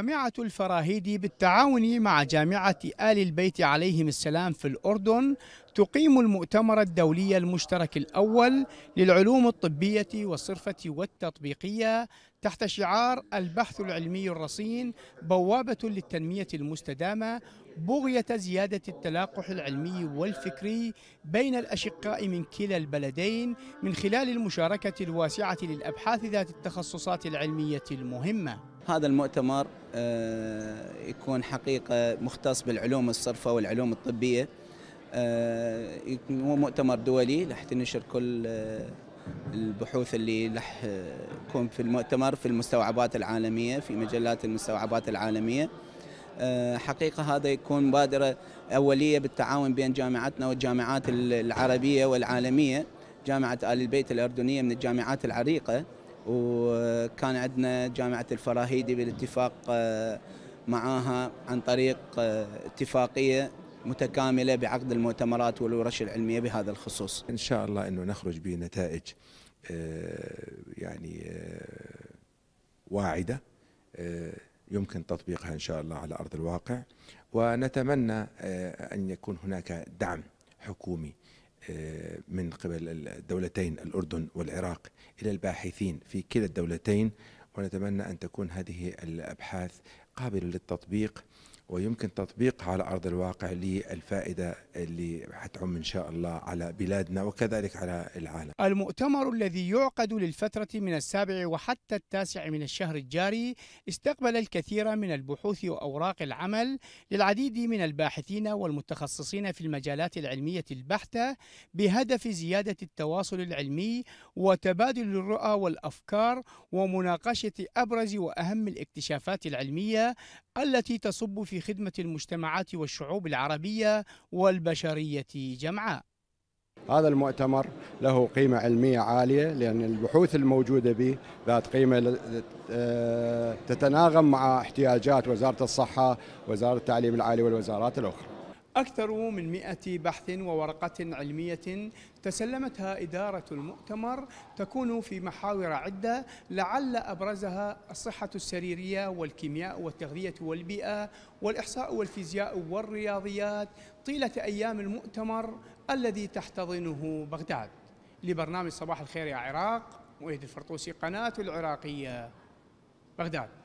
جامعة الفراهيدي بالتعاون مع جامعة آل البيت عليهم السلام في الأردن تقيم المؤتمر الدولي المشترك الأول للعلوم الطبية والصرفة والتطبيقية تحت شعار البحث العلمي الرصين بوابة للتنمية المستدامة بغية زيادة التلاقح العلمي والفكري بين الأشقاء من كلا البلدين من خلال المشاركة الواسعة للأبحاث ذات التخصصات العلمية المهمة هذا المؤتمر آه، يكون حقيقة مختص بالعلوم الصرفة والعلوم الطبية هو آه، مؤتمر دولي راح تنشر كل آه، البحوث اللي راح تكون في المؤتمر في المستوعبات العالمية في مجلات المستوعبات العالمية حقيقة هذا يكون مبادرة أولية بالتعاون بين جامعتنا والجامعات العربية والعالمية جامعة آل البيت الأردنية من الجامعات العريقة وكان عندنا جامعة الفراهيدي بالاتفاق آه، معاها عن طريق آه، اتفاقية متكاملة بعقد المؤتمرات والورش العلمية بهذا الخصوص إن شاء الله أنه نخرج بنتائج آه، يعني واعدة يمكن تطبيقها إن شاء الله على أرض الواقع ونتمنى أن يكون هناك دعم حكومي آه، من قبل الدولتين الأردن والعراق إلى الباحثين في كلا الدولتين ونتمنى أن تكون هذه الأبحاث قابلة للتطبيق ويمكن تطبيقها على ارض الواقع للفائده اللي حتعم ان شاء الله على بلادنا وكذلك على العالم. المؤتمر الذي يعقد للفتره من السابع وحتى التاسع من الشهر الجاري استقبل الكثير من البحوث واوراق العمل للعديد من الباحثين والمتخصصين في المجالات العلميه البحته بهدف زياده التواصل العلمي وتبادل الرؤى والافكار ومناقشه ابرز واهم الاكتشافات العلميه التي تصب في في خدمة المجتمعات والشعوب العربية والبشرية جمعاء هذا المؤتمر له قيمة علمية عالية لأن البحوث الموجودة به ذات قيمة آه، تتناغم مع احتياجات وزارة الصحة وزارة التعليم العالي والوزارات الأخرى أكثر من 100 بحث وورقة علمية تسلمتها إدارة المؤتمر تكون في محاور عدة لعل أبرزها الصحة السريرية والكيمياء والتغذية والبيئة والإحصاء والفيزياء والرياضيات طيلة أيام المؤتمر الذي تحتضنه بغداد لبرنامج صباح الخير يا عراق مؤيد الفرطوسي قناة العراقية بغداد